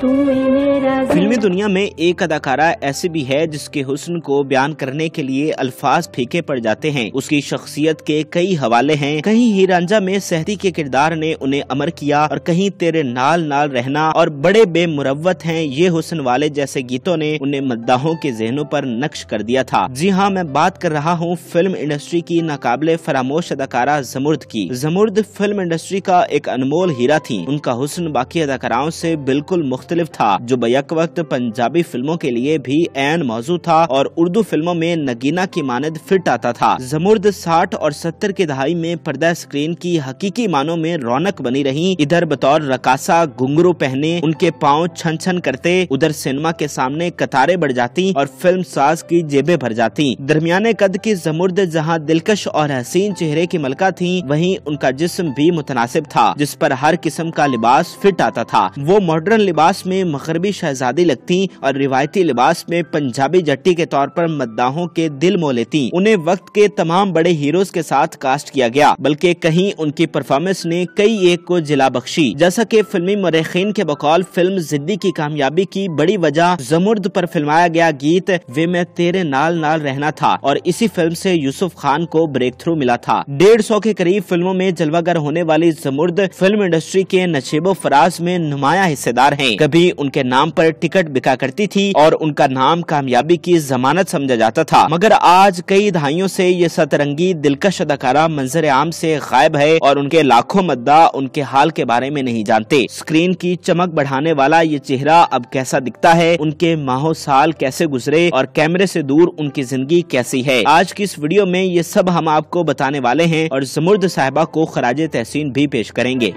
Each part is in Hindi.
tú vinieras फिल्मी दुनिया में एक अदाकारा ऐसी भी है जिसके हुस्न को बयान करने के लिए अल्फाज फीके पड़ जाते हैं उसकी शख्सियत के कई हवाले हैं कहीं ही में सहती के किरदार ने उन्हें अमर किया और कहीं तेरे नाल नाल रहना और बड़े बेमुरवत हैं ये हुस्न वाले जैसे गीतों ने उन्हें मद्दाहों के जहनों पर नक्श कर दिया था जी हाँ मैं बात कर रहा हूँ फिल्म इंडस्ट्री की नाकाबले फरामोश अदाकारा जमुर्द की जमुर्द फिल्म इंडस्ट्री का एक अनमोल हीरा थी उनका हुसन बाकी अदाकाराओं से बिल्कुल मुख्तलिफ था जो बैक वक्त पंजाबी फिल्मों के लिए भी एन मौजू था और उर्दू फिल्मों में नगीना की मानद फिट आता था जमुर्द साठ और सत्तर की दहाई में पर्दा स्क्रीन की हकीकी मानों में रौनक बनी रही इधर बतौर रकासा घुंगरू पहने उनके पाँव छन छन करते उधर सिनेमा के सामने कतारें बढ़ जाती और फिल्म साज की जेबें भर जाती दरमियाने कद की जमुर्द जहाँ दिलकश और हसीन चेहरे की मलका थी वहीं उनका जिस्म भी मुतनासिब था जिस पर हर किस्म का लिबास फिट आता था वो मॉडर्न लिबास में मगरबी शहजादी लगती और रिवायती लिबास में पंजाबी जट्टी के तौर पर मद्दाहों के दिल मोह लेती उन्हें वक्त के तमाम बड़े हीरोज के साथ कास्ट किया गया बल्कि कहीं उनकी परफॉर्मेंस ने कई एक को जिला बख्शी जैसा की फिल्मी मरेखीन के बकौल फिल्म जिद्दी की कामयाबी की बड़ी वजह जमुर्द पर फिल्माया गया गीत वे मैं तेरे नाल नाल रहना था और इसी फिल्म से यूसुफ खान को ब्रेक थ्रू मिला था डेढ़ सौ के करीब फिल्मों में जलवागर होने वाली जमुर्द फिल्म इंडस्ट्री के नशेबो फराज में नुमाया हिस्सेदार है कभी उनके नाम आरोप टिकट टिकट बिका करती थी और उनका नाम कामयाबी की जमानत समझा जाता था मगर आज कई दहाइयों से ये सतरंगी दिलकश अदाकारा मंजर आम से गायब है और उनके लाखों मद्दा उनके हाल के बारे में नहीं जानते स्क्रीन की चमक बढ़ाने वाला ये चेहरा अब कैसा दिखता है उनके माहो साल कैसे गुजरे और कैमरे ऐसी दूर उनकी जिंदगी कैसी है आज की इस वीडियो में ये सब हम आपको बताने वाले है और जमुर्द साहबा को खराज तहसीन भी पेश करेंगे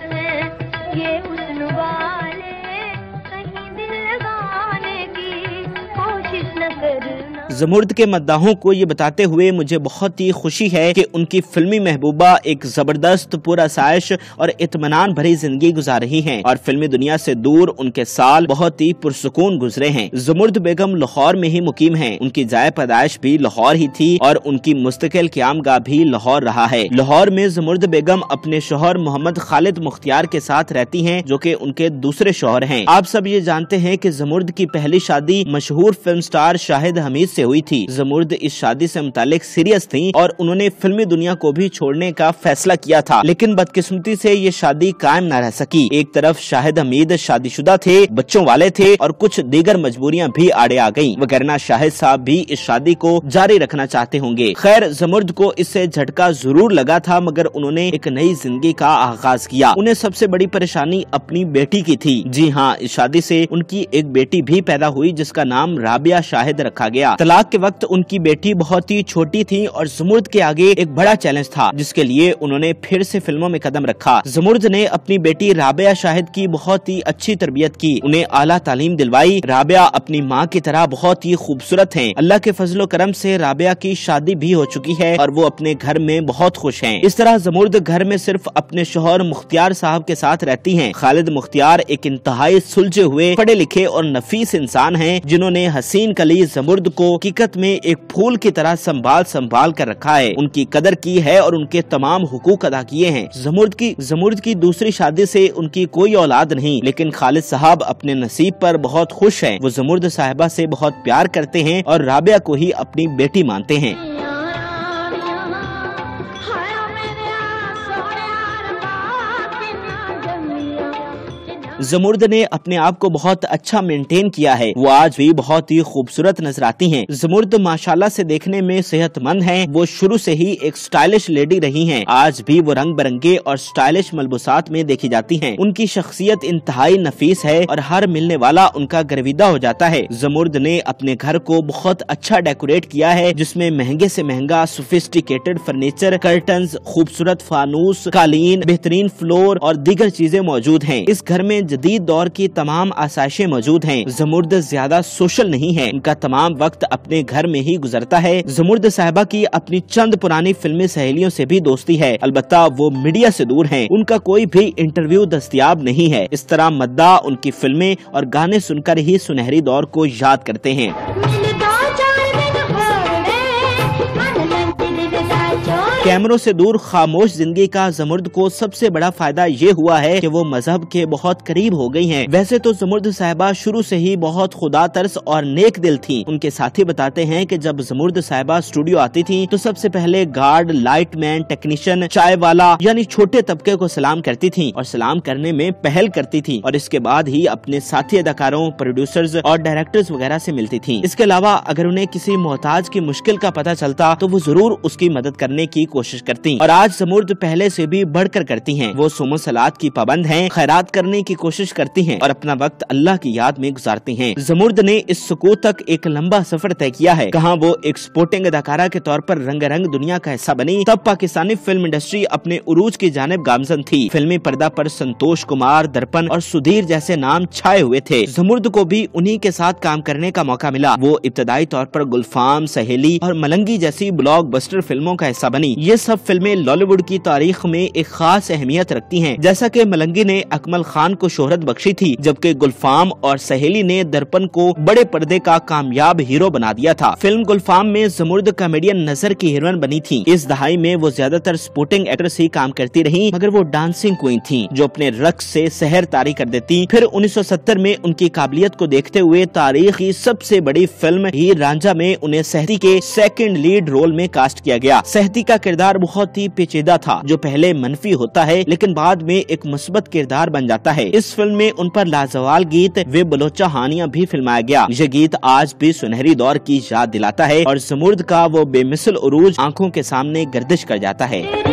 जमुर्द के मद्दाहों को ये बताते हुए मुझे बहुत ही खुशी है कि उनकी फिल्मी महबूबा एक जबरदस्त पुरासाइश और इतमान भरी जिंदगी गुजार रही है और फिल्मी दुनिया से दूर उनके साल बहुत ही पुरसकून गुजरे हैं जमुर्द बेगम लाहौर में ही मुकीम है उनकी जाय पैदाइश भी लाहौर ही थी और उनकी मुस्तकिल क्याम का भी लाहौर रहा है लाहौर में जमुर्द बेगम अपने शोहर मोहम्मद खालिद मुख्तियार के साथ रहती है जो की उनके दूसरे शोहर है आप सब ये जानते हैं की जमुर्द की पहली शादी मशहूर फिल्म स्टार शाहिद हमीद ऐसी हुई हुई थी जमुर्द इस शादी से मुतालिक सीरियस थी और उन्होंने फिल्मी दुनिया को भी छोड़ने का फैसला किया था लेकिन बदकिस्मती से ये शादी कायम न रह सकी एक तरफ शाहिद हमीद शादीशुदा थे बच्चों वाले थे और कुछ दीगर मजबूरियाँ भी आड़े आ गयी वगैरह शाहिद साहब भी इस शादी को जारी रखना चाहते होंगे खैर जमुर्द को इससे झटका जरूर लगा था मगर उन्होंने एक नई जिंदगी का आगाज किया उन्हें सबसे बड़ी परेशानी अपनी बेटी की थी जी हाँ इस शादी से उनकी एक बेटी भी पैदा हुई जिसका नाम राबिया शाहिद रखा गया तलाक के वक्त उनकी बेटी बहुत ही छोटी थी और जमुर्द के आगे एक बड़ा चैलेंज था जिसके लिए उन्होंने फिर से फिल्मों में कदम रखा जमुर्द ने अपनी बेटी राबिया शाहिद की बहुत ही अच्छी तरबियत की उन्हें आला तालीम दिलवाई राबिया अपनी माँ की तरह बहुत ही खूबसूरत है अल्लाह के फजलो करम ऐसी राबिया की शादी भी हो चुकी है और वो अपने घर में बहुत खुश है इस तरह जमुर्द घर में सिर्फ अपने शोहर मुख्तियार साहब के साथ रहती है खालिद मुख्तियार एक इंतहाई सुलझे हुए पढ़े लिखे और नफीस इंसान है जिन्होंने हसीन कली जमुर्द को हकीकत में एक फूल की तरह संभाल संभाल कर रखा है उनकी कदर की है और उनके तमाम हकूक अदा किए हैं जमुर्द की जमुर्द की दूसरी शादी से उनकी कोई औलाद नहीं लेकिन खालिद साहब अपने नसीब पर बहुत खुश हैं वो जमुर्द साहिबा से बहुत प्यार करते हैं और राबिया को ही अपनी बेटी मानते हैं जमुर्द ने अपने आप को बहुत अच्छा मेंटेन किया है वो आज भी बहुत ही खूबसूरत नजर आती हैं। जमुर्द माशाल्लाह से देखने में सेहतमंद हैं। वो शुरू से ही एक स्टाइलिश लेडी रही हैं। आज भी वो रंग बिरंगे और स्टाइलिश मलबूसात में देखी जाती हैं। उनकी शख्सियत इंतहाई नफीस है और हर मिलने वाला उनका गर्विदा हो जाता है जमुर्द ने अपने घर को बहुत अच्छा डेकोरेट किया है जिसमे महंगे ऐसी महंगा सोफिस्टिकेटेड फर्नीचर कर्टन खूबसूरत फानूस कालीन बेहतरीन फ्लोर और दीगर चीजें मौजूद है इस घर में जदीद दौर की तमाम आसाइशें मौजूद हैं जमुर्द ज्यादा सोशल नहीं है उनका तमाम वक्त अपने घर में ही गुजरता है जमुर्द साहबा की अपनी चंद पुरानी फिल्मी सहेलियों से भी दोस्ती है अलबत् वो मीडिया से दूर हैं उनका कोई भी इंटरव्यू दस्तियाब नहीं है इस तरह मद्दा उनकी फिल्में और गाने सुनकर ही सुनहरी दौर को याद करते हैं कैमरों से दूर खामोश जिंदगी का जमुर्द को सबसे बड़ा फायदा ये हुआ है कि वो मजहब के बहुत करीब हो गई हैं। वैसे तो जमुर्द साहिबा शुरू से ही बहुत खुदा तरस और नेक दिल थी उनके साथी बताते हैं कि जब जमुर्द साहिबा स्टूडियो आती थी तो सबसे पहले गार्ड लाइट मैन टेक्नीशियन चाय वाला यानी छोटे तबके को सलाम करती थी और सलाम करने में पहल करती थी और इसके बाद ही अपने साथी अदाकारों प्रोड्यूसर्स और डायरेक्टर्स वगैरह ऐसी मिलती थी इसके अलावा अगर उन्हें किसी मोहताज की मुश्किल का पता चलता तो वो जरूर उसकी मदद करने की कोशिश करती और आज समुर्द पहले से भी बढ़कर करती हैं वो सुमो सलाद की पाबंद हैं खैरात करने की कोशिश करती हैं और अपना वक्त अल्लाह की याद में गुजारती हैं जमुर्द ने इस सुकूत तक एक लंबा सफर तय किया है कहाँ वो एक स्पोर्टिंग अदाकारा के तौर पर रंग दुनिया का हिस्सा बनी तब पाकिस्तानी फिल्म इंडस्ट्री अपने उरूज की जानब गामजन थी फिल्मी पर्दा पर संतोष कुमार दर्पण और सुधीर जैसे नाम छाए हुए थे जमुर्द को भी उन्हीं के साथ काम करने का मौका मिला वो इब्तदाई तौर पर गुलफाम सहेली और मलंगी जैसी ब्लॉकबस्टर फिल्मों का हिस्सा बनी ये सब फिल्में लॉलीवुड की तारीख में एक खास अहमियत रखती हैं जैसा कि मलंगी ने अकमल खान को शोहरत बख्शी थी जबकि गुलफाम और सहेली ने दर्पण को बड़े पर्दे का कामयाब हीरो बना दिया था फिल्म गुलफाम में जमुर्द कॉमेडियन नजर की हीरोइन बनी थी इस दहाई में वो ज्यादातर स्पोर्टिंग एक्ट्रेस ही काम करती रही मगर वो डांसिंग क्वीन थी जो अपने रक्स से सहर तारी कर देती फिर सत्तर में उनकी काबिलियत को देखते हुए तारीख की सबसे बड़ी फिल्म ही रांझा में उन्हें सहती के सेकेंड लीड रोल में कास्ट किया गया सहती का किरदार बहुत ही पेचीदा था जो पहले मनफी होता है लेकिन बाद में एक मुस्बत किरदार बन जाता है इस फिल्म में उन पर लाजवाल गीत वे बलोचा हानिया भी फिल्माया गया ये गीत आज भी सुनहरी दौर की याद दिलाता है और समुद्र का वो बेमिसल उरूज आँखों के सामने गर्दिश कर जाता है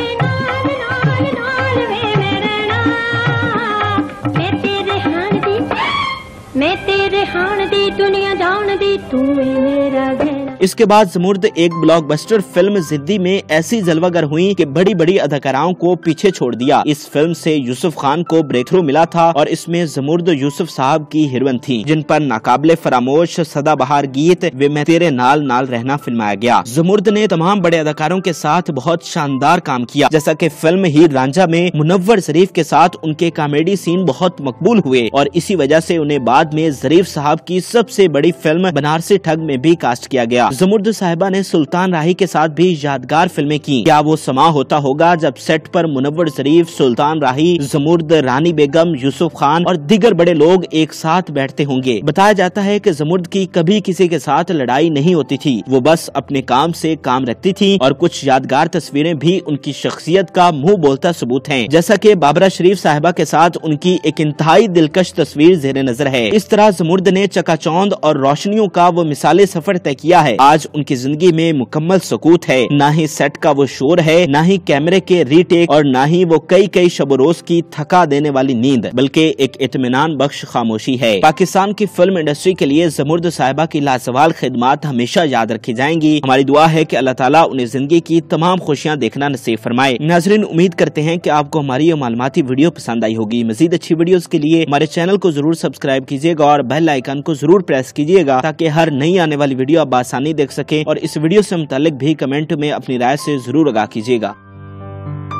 इसके बाद समूर्द एक ब्लॉकबस्टर फिल्म जिद्दी में ऐसी जलवागर हुई कि बड़ी बड़ी अदाकाराओं को पीछे छोड़ दिया इस फिल्म से यूसुफ खान को ब्रेक थ्रू मिला था और इसमें जमुर्द यूसुफ साहब की हिरवन थी जिन पर नाकाबले फरामोश सदाबहार गीत वे मैं तेरे नाल नाल रहना फिल्माया गया जमुर्द ने तमाम बड़े अदाकारों के साथ बहुत शानदार काम किया जैसा की फिल्म हीर रांझा में मुनवर शरीफ के साथ उनके कॉमेडी सीन बहुत मकबूल हुए और इसी वजह से उन्हें बाद में जरीफ साहब की सबसे बड़ी फिल्म बनारसी ठग में भी कास्ट किया गया जमुर्द साहिबा ने सुल्तान राही के साथ भी यादगार फिल्में की क्या वो समा होता होगा जब सेट पर मुनवर शरीफ सुल्तान राही जमुर्द रानी बेगम यूसुफ खान और दिगर बड़े लोग एक साथ बैठते होंगे बताया जाता है की जमुर्द की कभी किसी के साथ लड़ाई नहीं होती थी वो बस अपने काम से काम रखती थी और कुछ यादगार तस्वीरें भी उनकी शख्सियत का मुंह बोलता सबूत है जैसा की बाबरा शरीफ साहिबा के साथ उनकी एक इंतहाई दिलकश तस्वीर जेर नजर है इस तरह जमुर्द ने चकाचौंध और रोशनियों का वो मिसाले सफर तय किया है आज उनकी जिंदगी में मुकम्मल सकूत है न ही सेट का वो शोर है न ही कैमरे के रीटेक और न ही वो कई कई शबरोज की थका देने वाली नींद बल्कि एक इतमान बख्श खामोशी है पाकिस्तान की फिल्म इंडस्ट्री के लिए जमुर्द साहिबा की लाजवाल खिदमत हमेशा याद रखी जाएंगी हमारी दुआ है की अल्लाह तला उन्हें जिंदगी की तमाम खुशियाँ देखना नसीब फरमाए नाजरीन उम्मीद करते हैं की आपको हमारी मालूमती वीडियो पसंद आई होगी मजीद अच्छी वीडियो के लिए हमारे चैनल को जरूर सब्सक्राइब कीजिएगा और बेल आइकन को जरूर प्रेस कीजिएगा ताकि हर नई आने वाली वीडियो आप आसानी नहीं देख सके और इस वीडियो से मुतालिक भी कमेंट में अपनी राय से जरूर आगा कीजिएगा